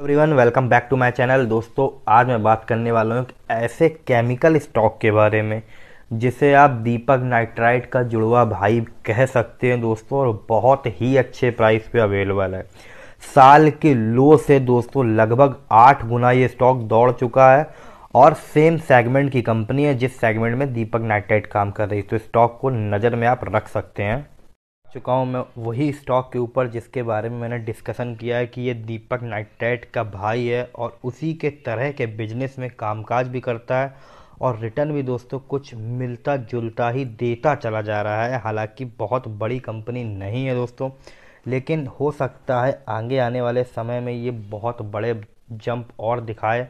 everyone welcome back to my channel दोस्तों आज मैं बात करने वाला हूँ ऐसे केमिकल स्टॉक के बारे में जिसे आप दीपक नाइट्राइट का जुड़वा भाई कह सकते हैं दोस्तों और बहुत ही अच्छे प्राइस पे अवेलेबल है साल के लो से दोस्तों लगभग आठ गुना ये स्टॉक दौड़ चुका है और सेम सेगमेंट की कंपनी है जिस सेगमेंट में दीपक नाइट्राइट काम कर रही है तो स्टॉक को नज़र में आप रख सकते हैं चुका हूँ मैं वही स्टॉक के ऊपर जिसके बारे में मैंने डिस्कशन किया है कि ये दीपक नाइट्रेट का भाई है और उसी के तरह के बिजनेस में कामकाज भी करता है और रिटर्न भी दोस्तों कुछ मिलता जुलता ही देता चला जा रहा है हालांकि बहुत बड़ी कंपनी नहीं है दोस्तों लेकिन हो सकता है आगे आने वाले समय में ये बहुत बड़े जंप और दिखाए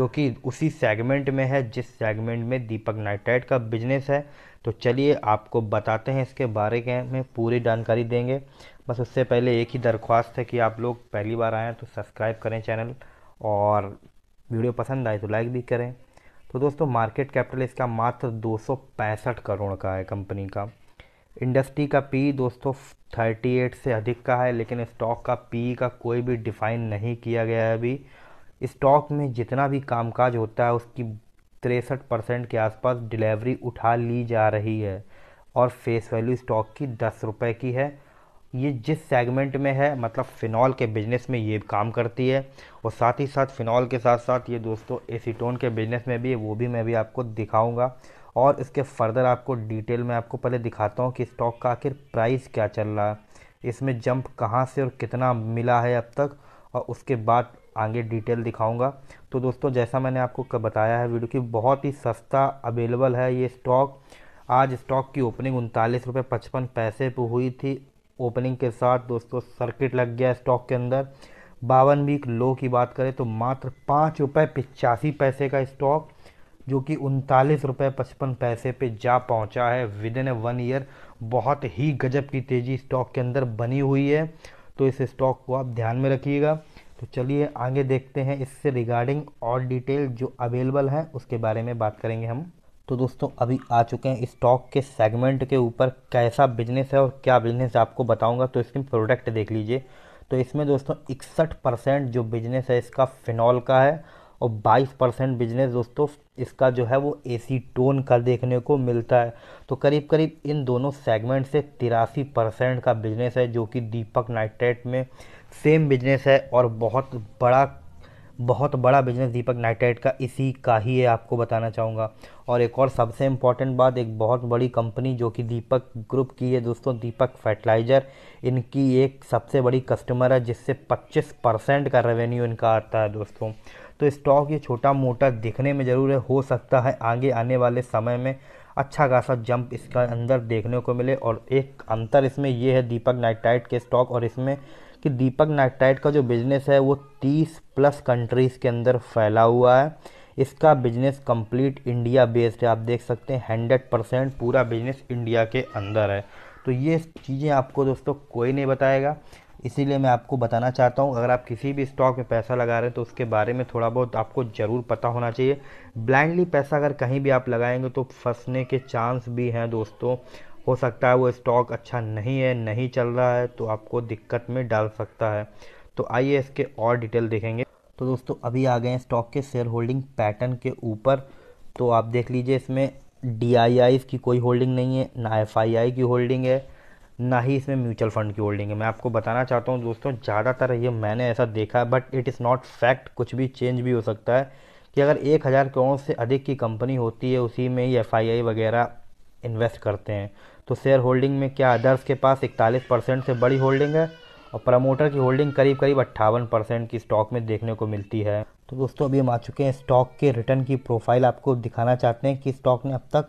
क्योंकि उसी सेगमेंट में है जिस सेगमेंट में दीपक नाइट्राइट का बिजनेस है तो चलिए आपको बताते हैं इसके बारे के में पूरी जानकारी देंगे बस उससे पहले एक ही दरख्वास्त है कि आप लोग पहली बार आएँ तो सब्सक्राइब करें चैनल और वीडियो पसंद आए तो लाइक भी करें तो दोस्तों मार्केट कैपिटल इसका मात्र दो करोड़ का है कंपनी का इंडस्ट्री का पी दोस्तों 38 से अधिक का है लेकिन स्टॉक का पी का कोई भी डिफाइन नहीं किया गया है अभी स्टॉक में जितना भी कामकाज होता है उसकी तिरसठ परसेंट के आसपास डिलीवरी उठा ली जा रही है और फेस वैल्यू स्टॉक की दस रुपये की है ये जिस सेगमेंट में है मतलब फ़िनॉल के बिजनेस में ये काम करती है और साथ ही साथ फ़िनॉल के साथ साथ ये दोस्तों एसीटोन के बिजनेस में भी है वो भी मैं भी आपको दिखाऊंगा और इसके फर्दर आपको डिटेल में आपको पहले दिखाता हूँ कि स्टॉक का आखिर प्राइस क्या चल रहा है इसमें जंप कहाँ से और कितना मिला है अब तक और उसके बाद आगे डिटेल दिखाऊंगा तो दोस्तों जैसा मैंने आपको बताया है वीडियो की बहुत ही सस्ता अवेलेबल है ये स्टॉक आज स्टॉक की ओपनिंग उनतालीस रुपये पचपन पैसे पर हुई थी ओपनिंग के साथ दोस्तों सर्किट लग गया स्टॉक के अंदर बावन वीक लो की बात करें तो मात्र पाँच रुपये पिचासी पैसे का स्टॉक जो कि उनतालीस रुपये पचपन पैसे पे जा पहुंचा है within a one year बहुत ही गजब की तेज़ी स्टॉक के अंदर बनी हुई है तो इस स्टॉक को आप ध्यान में रखिएगा तो चलिए आगे देखते हैं इससे रिगार्डिंग और डिटेल जो अवेलेबल है उसके बारे में बात करेंगे हम तो दोस्तों अभी आ चुके हैं स्टॉक के सेगमेंट के ऊपर कैसा बिजनेस है और क्या बिजनेस आपको बताऊंगा तो इसके प्रोडक्ट देख लीजिए तो इसमें दोस्तों इकसठ परसेंट जो बिजनेस है इसका फिनॉल का है और 22 परसेंट बिजनेस दोस्तों इसका जो है वो एसीटोन का देखने को मिलता है तो करीब करीब इन दोनों सेगमेंट से तिरासी परसेंट का बिजनेस है जो कि दीपक नाइट्रेट में सेम बिजनेस है और बहुत बड़ा बहुत बड़ा बिजनेस दीपक नाइट्रेट का इसी का ही है आपको बताना चाहूँगा और एक और सबसे इम्पॉर्टेंट बात एक बहुत बड़ी कंपनी जो कि दीपक ग्रुप की है दोस्तों दीपक फर्टिलाइज़र इनकी एक सबसे बड़ी कस्टमर है जिससे 25 परसेंट का रेवेन्यू इनका आता है दोस्तों तो स्टॉक ये छोटा मोटा दिखने में ज़रूर हो सकता है आगे आने वाले समय में अच्छा खासा जंप इसका अंदर देखने को मिले और एक अंतर इसमें यह है दीपक नाइट्राइट के स्टॉक और इसमें कि दीपक नाइट्राइट का जो बिज़नेस है वो 30 प्लस कंट्रीज़ के अंदर फैला हुआ है इसका बिजनेस कंप्लीट इंडिया बेस्ड है आप देख सकते हैं हंड्रेड परसेंट पूरा बिजनेस इंडिया के अंदर है तो ये चीज़ें आपको दोस्तों कोई नहीं बताएगा इसीलिए मैं आपको बताना चाहता हूँ अगर आप किसी भी स्टॉक में पैसा लगा रहे हैं तो उसके बारे में थोड़ा बहुत आपको ज़रूर पता होना चाहिए ब्लाइंडली पैसा अगर कहीं भी आप लगाएंगे तो फंसने के चांस भी हैं दोस्तों हो सकता है वो स्टॉक अच्छा नहीं है नहीं चल रहा है तो आपको दिक्कत में डाल सकता है तो आइए इसके और डिटेल देखेंगे तो दोस्तों अभी आ गए हैं स्टॉक के शेयर होल्डिंग पैटर्न के ऊपर तो आप देख लीजिए इसमें डी की कोई होल्डिंग नहीं है ना एफ की होल्डिंग है ना ही इसमें म्यूचुअल फंड की होल्डिंग है मैं आपको बताना चाहता हूँ दोस्तों ज़्यादातर ये मैंने ऐसा देखा है but it is not fact कुछ भी चेंज भी हो सकता है कि अगर एक हज़ार करोड़ से अधिक की कंपनी होती है उसी में ही एफ वगैरह इन्वेस्ट करते हैं तो शेयर होल्डिंग में क्या अदर्स के पास इकतालीस परसेंट से बड़ी होल्डिंग है और प्रमोटर की होल्डिंग करीब करीब अट्ठावन परसेंट की स्टॉक में देखने को मिलती है तो दोस्तों अभी हम आ चुके हैं स्टॉक के रिटर्न की प्रोफाइल आपको दिखाना चाहते हैं कि स्टॉक ने अब तक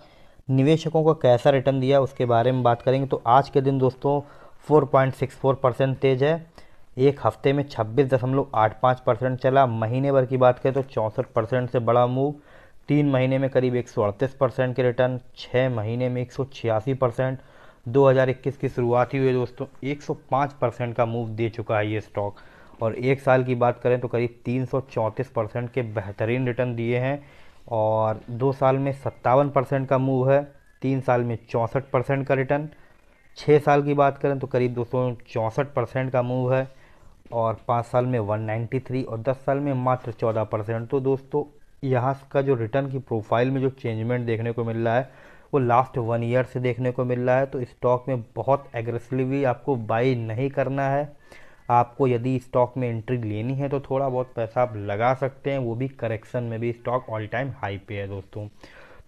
निवेशकों को कैसा रिटर्न दिया उसके बारे में बात करेंगे तो आज के दिन दोस्तों 4.64 परसेंट तेज है एक हफ्ते में छब्बीस परसेंट चला महीने भर की बात करें तो चौंसठ परसेंट से बड़ा मूव तीन महीने में करीब एक परसेंट के रिटर्न छः महीने में एक परसेंट 2021 की शुरुआत ही हुई दोस्तों 105 परसेंट का मूव दे चुका है ये स्टॉक और एक साल की बात करें तो करीब तीन परसेंट के बेहतरीन रिटर्न दिए हैं और दो साल में सत्तावन परसेंट का मूव है तीन साल में चौंसठ परसेंट का रिटर्न छः साल की बात करें तो करीब दोस्तों चौंसठ परसेंट का मूव है और पाँच साल में 193 और दस साल में मात्र 14 परसेंट तो दोस्तों यहाँ का जो रिटर्न की प्रोफाइल में जो चेंजमेंट देखने को मिल रहा है वो लास्ट वन ईयर से देखने को मिल रहा है तो स्टॉक में बहुत एग्रेसिवली आपको बाई नहीं करना है आपको यदि स्टॉक में एंट्री लेनी है तो थोड़ा बहुत पैसा आप लगा सकते हैं वो भी करेक्शन में भी स्टॉक ऑल टाइम हाई पे है दोस्तों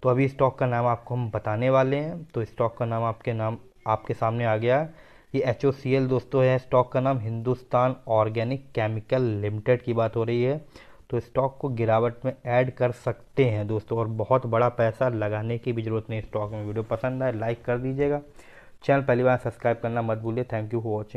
तो अभी स्टॉक का नाम आपको हम बताने वाले हैं तो स्टॉक का नाम आपके नाम आपके सामने आ गया ये एच ओ सी एल दोस्तों है स्टॉक का नाम हिंदुस्तान ऑर्गेनिक केमिकल लिमिटेड की बात हो रही है तो स्टॉक को गिरावट में ऐड कर सकते हैं दोस्तों और बहुत बड़ा पैसा लगाने की भी ज़रूरत नहीं स्टॉक में वीडियो पसंद आए लाइक कर दीजिएगा चैनल पहली बार सब्सक्राइब करना मत भूलिए थैंक यू फॉर वॉचिंग